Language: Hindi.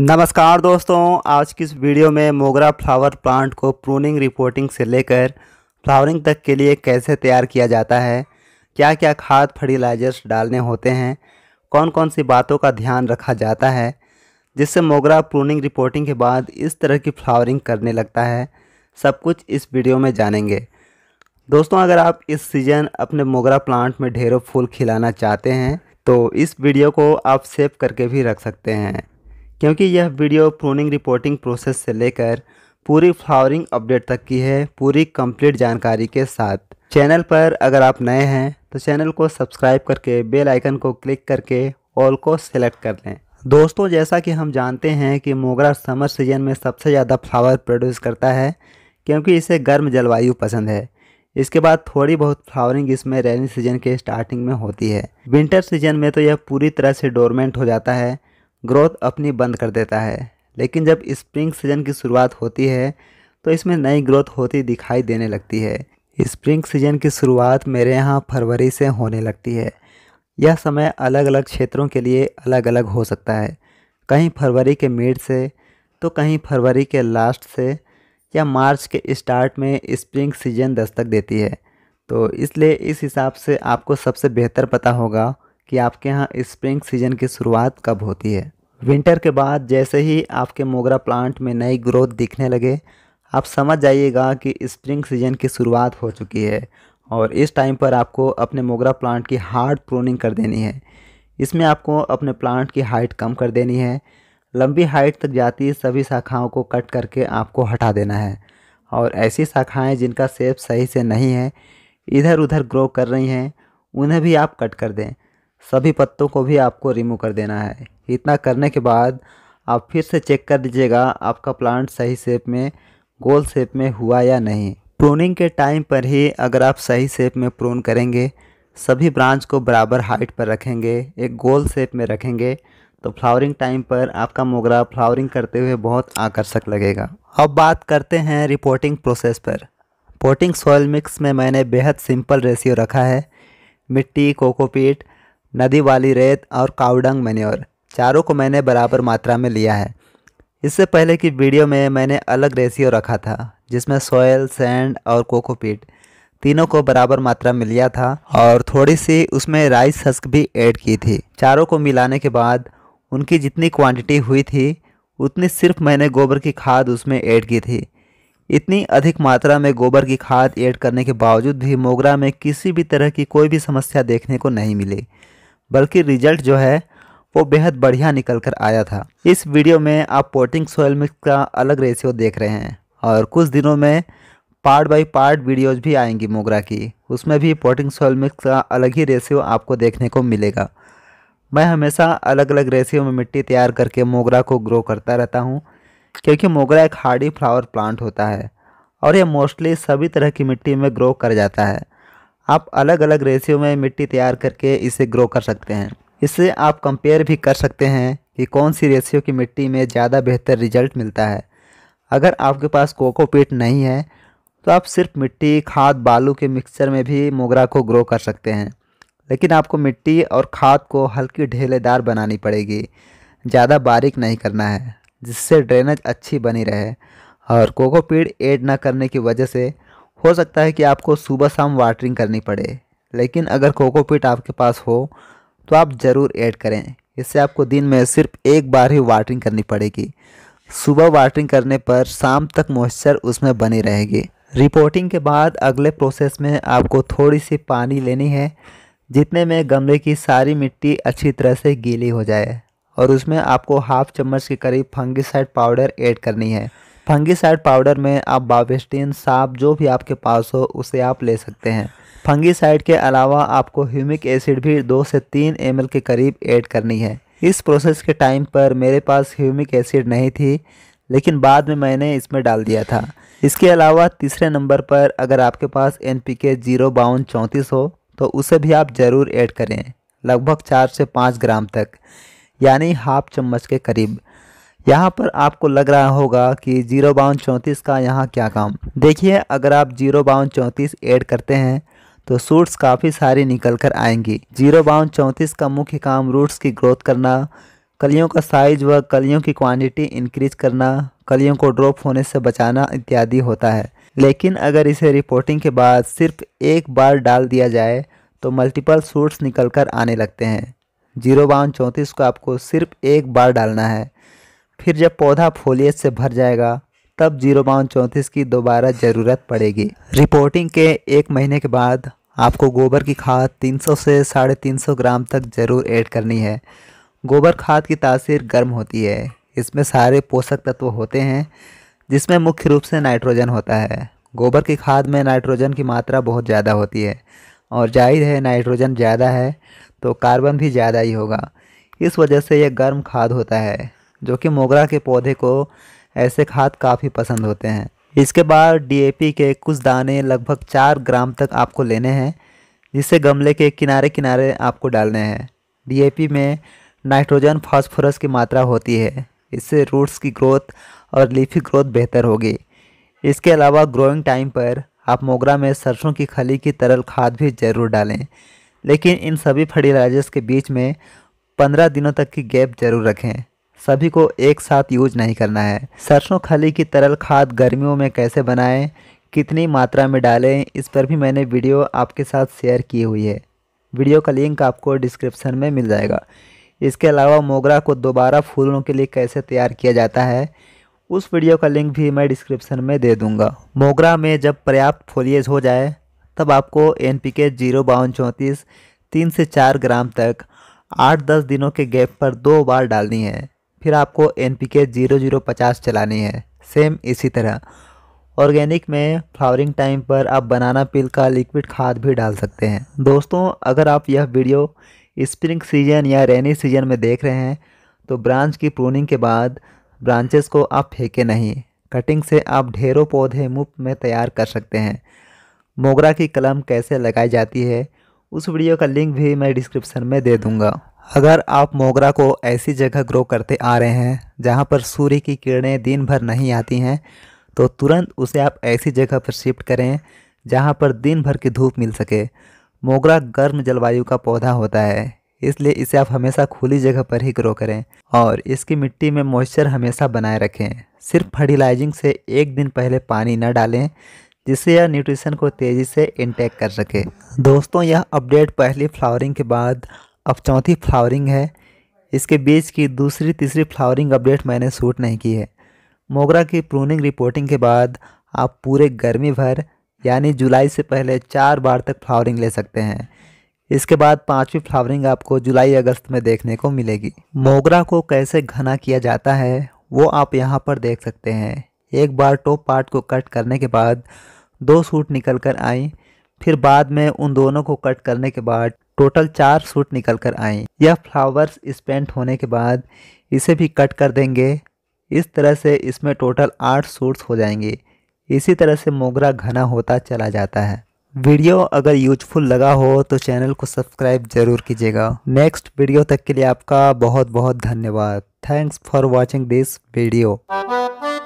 नमस्कार दोस्तों आज की इस वीडियो में मोगरा फ्लावर प्लांट को प्रूनिंग रिपोर्टिंग से लेकर फ्लावरिंग तक के लिए कैसे तैयार किया जाता है क्या क्या खाद फर्टिलाइजर्स डालने होते हैं कौन कौन सी बातों का ध्यान रखा जाता है जिससे मोगरा प्रूनिंग रिपोर्टिंग के बाद इस तरह की फ्लावरिंग करने लगता है सब कुछ इस वीडियो में जानेंगे दोस्तों अगर आप इस सीज़न अपने मोगरा प्लांट में ढेरों फूल खिलाना चाहते हैं तो इस वीडियो को आप सेव करके भी रख सकते हैं क्योंकि यह वीडियो प्रोनिंग रिपोर्टिंग प्रोसेस से लेकर पूरी फ्लावरिंग अपडेट तक की है पूरी कंप्लीट जानकारी के साथ चैनल पर अगर आप नए हैं तो चैनल को सब्सक्राइब करके बेल आइकन को क्लिक करके ऑल को सेलेक्ट कर लें दोस्तों जैसा कि हम जानते हैं कि मोगरा समर सीजन में सबसे ज़्यादा फ्लावर प्रोड्यूस करता है क्योंकि इसे गर्म जलवायु पसंद है इसके बाद थोड़ी बहुत फ्लावरिंग इसमें रेनी सीजन के स्टार्टिंग में होती है विंटर सीजन में तो यह पूरी तरह से डोरमेंट हो जाता है ग्रोथ अपनी बंद कर देता है लेकिन जब स्प्रिंग सीजन की शुरुआत होती है तो इसमें नई ग्रोथ होती दिखाई देने लगती है स्प्रिंग सीजन की शुरुआत मेरे यहाँ फरवरी से होने लगती है यह समय अलग अलग क्षेत्रों के लिए अलग अलग हो सकता है कहीं फरवरी के मिड से तो कहीं फरवरी के लास्ट से या मार्च के स्टार्ट में स्प्रिंग सीजन दस्तक देती है तो इसलिए इस हिसाब से आपको सबसे बेहतर पता होगा कि आपके यहाँ स्प्रिंग सीजन की शुरुआत कब होती है विंटर के बाद जैसे ही आपके मोगरा प्लांट में नई ग्रोथ दिखने लगे आप समझ जाइएगा कि स्प्रिंग सीजन की शुरुआत हो चुकी है और इस टाइम पर आपको अपने मोगरा प्लांट की हार्ड प्रोनिंग कर देनी है इसमें आपको अपने प्लांट की हाइट कम कर देनी है लंबी हाइट तक जाती सभी शाखाओं को कट करके आपको हटा देना है और ऐसी शाखाएँ जिनका सेप सही से नहीं है इधर उधर ग्रो कर रही हैं उन्हें भी आप कट कर दें सभी पत्तों को भी आपको रिमूव कर देना है इतना करने के बाद आप फिर से चेक कर दीजिएगा आपका प्लांट सही शेप में गोल शेप में हुआ या नहीं प्रोनिंग के टाइम पर ही अगर आप सही शेप में प्रोन करेंगे सभी ब्रांच को बराबर हाइट पर रखेंगे एक गोल शेप में रखेंगे तो फ्लावरिंग टाइम पर आपका मोगरा फ्लावरिंग करते हुए बहुत आकर्षक लगेगा अब बात करते हैं रिपोर्टिंग प्रोसेस पर पोटिंग सॉयल मिक्स में मैंने बेहद सिंपल रेशियो रखा है मिट्टी कोकोपीट नदी वाली रेत और कावडंग मैन्योर चारों को मैंने बराबर मात्रा में लिया है इससे पहले की वीडियो में मैंने अलग रेशियो रखा था जिसमें सोयल सैंड और कोकोपीट तीनों को बराबर मात्रा में लिया था और थोड़ी सी उसमें राइस हस्क भी ऐड की थी चारों को मिलाने के बाद उनकी जितनी क्वांटिटी हुई थी उतनी सिर्फ मैंने गोबर की खाद उसमें ऐड की थी इतनी अधिक मात्रा में गोबर की खाद ऐड करने के बावजूद भी मोगरा में किसी भी तरह की कोई भी समस्या देखने को नहीं मिली बल्कि रिजल्ट जो है वो बेहद बढ़िया निकल कर आया था इस वीडियो में आप पोटिंग सोयल मिक्स का अलग रेशियो देख रहे हैं और कुछ दिनों में पार्ट बाय पार्ट वीडियोज भी आएंगी मोगरा की उसमें भी पोटिंग सोयल मिक्स का अलग ही रेशियो आपको देखने को मिलेगा मैं हमेशा अलग अलग रेशियो में मिट्टी तैयार करके मोगरा को ग्रो करता रहता हूँ क्योंकि मोगरा एक हार्डी फ्लावर प्लांट होता है और यह मोस्टली सभी तरह की मिट्टी में ग्रो कर जाता है आप अलग अलग रेशियो में मिट्टी तैयार करके इसे ग्रो कर सकते हैं इससे आप कंपेयर भी कर सकते हैं कि कौन सी रेशियो की मिट्टी में ज़्यादा बेहतर रिजल्ट मिलता है अगर आपके पास कोकोपीट नहीं है तो आप सिर्फ मिट्टी खाद बालू के मिक्सचर में भी मोगरा को ग्रो कर सकते हैं लेकिन आपको मिट्टी और खाद को हल्की ढेलेदार बनानी पड़ेगी ज़्यादा बारीक नहीं करना है जिससे ड्रेनेज अच्छी बनी रहे और कोकोपीड ऐड ना करने की वजह से हो सकता है कि आपको सुबह शाम वाटरिंग करनी पड़े लेकिन अगर कोकोपीट आपके पास हो तो आप ज़रूर ऐड करें इससे आपको दिन में सिर्फ एक बार ही वाटरिंग करनी पड़ेगी सुबह वाटरिंग करने पर शाम तक मॉइस्चर उसमें बनी रहेगी रिपोर्टिंग के बाद अगले प्रोसेस में आपको थोड़ी सी पानी लेनी है जितने में गमले की सारी मिट्टी अच्छी तरह से गीली हो जाए और उसमें आपको हाफ चम्मच के करीब फंगिसाइड पाउडर ऐड करनी है फंगीसाइड पाउडर में आप बावेस्टीन सांप जो भी आपके पास हो उसे आप ले सकते हैं फंगीसाइड के अलावा आपको ह्यूमिक एसिड भी दो से तीन एम के करीब ऐड करनी है इस प्रोसेस के टाइम पर मेरे पास ह्यूमिक एसिड नहीं थी लेकिन बाद में मैंने इसमें डाल दिया था इसके अलावा तीसरे नंबर पर अगर आपके पास एन पी के जीरो बावन चौंतीस हो तो उसे भी आप ज़रूर ऐड करें लगभग चार से पाँच ग्राम तक यानी हाफ चम्मच के करीब यहाँ पर आपको लग रहा होगा कि जीरो बावन चौंतीस का यहाँ क्या काम देखिए अगर आप जीरो बावन चौंतीस ऐड करते हैं तो सूट्स काफ़ी सारी निकल कर आएंगी जीरो बावन चौंतीस का मुख्य काम रूट्स की ग्रोथ करना कलियों का साइज व कलियों की क्वांटिटी इंक्रीज करना कलियों को ड्रॉप होने से बचाना इत्यादि होता है लेकिन अगर इसे रिपोर्टिंग के बाद सिर्फ एक बार डाल दिया जाए तो मल्टीपल सूट्स निकल कर आने लगते हैं जीरो बावन चौंतीस को आपको सिर्फ एक बार डालना है फिर जब पौधा फोलियत से भर जाएगा तब जीरो बावन चौंतीस की दोबारा ज़रूरत पड़ेगी रिपोर्टिंग के एक महीने के बाद आपको गोबर की खाद 300 से साढ़े तीन ग्राम तक ज़रूर ऐड करनी है गोबर खाद की तासीर गर्म होती है इसमें सारे पोषक तत्व होते हैं जिसमें मुख्य रूप से नाइट्रोजन होता है गोबर की खाद में नाइट्रोजन की मात्रा बहुत ज़्यादा होती है और जाहिर है नाइट्रोजन ज़्यादा है तो कार्बन भी ज़्यादा ही होगा इस वजह से यह गर्म खाद होता है जो कि मोगरा के पौधे को ऐसे खाद काफ़ी पसंद होते हैं इसके बाद डीएपी के कुछ दाने लगभग चार ग्राम तक आपको लेने हैं जिसे गमले के किनारे किनारे आपको डालने हैं डीएपी में नाइट्रोजन फास्फोरस की मात्रा होती है इससे रूट्स की ग्रोथ और लीफी ग्रोथ बेहतर होगी इसके अलावा ग्रोइंग टाइम पर आप मोगरा में सरसों की खली की तरल खाद भी ज़रूर डालें लेकिन इन सभी फर्टिलाइजर्स के बीच में पंद्रह दिनों तक की गैप जरूर रखें सभी को एक साथ यूज नहीं करना है सरसों खली की तरल खाद गर्मियों में कैसे बनाएं कितनी मात्रा में डालें इस पर भी मैंने वीडियो आपके साथ शेयर की हुई है वीडियो का लिंक आपको डिस्क्रिप्शन में मिल जाएगा इसके अलावा मोगरा को दोबारा फूलों के लिए कैसे तैयार किया जाता है उस वीडियो का लिंक भी मैं डिस्क्रिप्शन में दे दूंगा मोगरा में जब पर्याप्त फोलियज हो जाए तब आपको एन पी के जीरो बावन चौंतीस तीन से चार ग्राम तक आठ दस दिनों के गैप पर दो बार डालनी है फिर आपको N P K zero zero पचास चलानी है सेम इसी तरह ऑर्गेनिक में फ्लावरिंग टाइम पर आप बनाना पिल का लिक्विड खाद भी डाल सकते हैं दोस्तों अगर आप यह वीडियो स्प्रिंग सीजन या रेनी सीजन में देख रहे हैं तो ब्रांच की प्रूनिंग के बाद ब्रांचेस को आप फेंके नहीं कटिंग से आप ढेरों पौधे मुफ्त में तैयार कर सकते हैं मोगरा की कलम कैसे लगाई जाती है उस वीडियो का लिंक भी मैं डिस्क्रिप्शन में दे दूँगा अगर आप मोगरा को ऐसी जगह ग्रो करते आ रहे हैं जहाँ पर सूर्य की किरणें दिन भर नहीं आती हैं तो तुरंत उसे आप ऐसी जगह पर शिफ्ट करें जहाँ पर दिन भर की धूप मिल सके मोगरा गर्म जलवायु का पौधा होता है इसलिए इसे आप हमेशा खुली जगह पर ही ग्रो करें और इसकी मिट्टी में मॉइस्चर हमेशा बनाए रखें सिर्फ फर्टिलाइजिंग से एक दिन पहले पानी न डालें जिससे यह न्यूट्रिशन को तेज़ी से इंटेक कर सके दोस्तों यह अपडेट पहली फ्लावरिंग के बाद अब चौथी फ्लावरिंग है इसके बीच की दूसरी तीसरी फ्लावरिंग अपडेट मैंने शूट नहीं की है मोगरा की प्रूनिंग रिपोर्टिंग के बाद आप पूरे गर्मी भर यानी जुलाई से पहले चार बार तक फ्लावरिंग ले सकते हैं इसके बाद पांचवी फ्लावरिंग आपको जुलाई अगस्त में देखने को मिलेगी मोगरा को कैसे घना किया जाता है वो आप यहाँ पर देख सकते हैं एक बार टॉप पार्ट को कट करने के बाद दो सूट निकल कर आई फिर बाद में उन दोनों को कट करने के बाद टोटल चार सूट निकल कर आए यह फ्लावर्स स्पेंट होने के बाद इसे भी कट कर देंगे इस तरह से इसमें टोटल आठ सूट्स हो जाएंगे इसी तरह से मोगरा घना होता चला जाता है वीडियो अगर यूजफुल लगा हो तो चैनल को सब्सक्राइब जरूर कीजिएगा नेक्स्ट वीडियो तक के लिए आपका बहुत बहुत धन्यवाद thanks for watching this video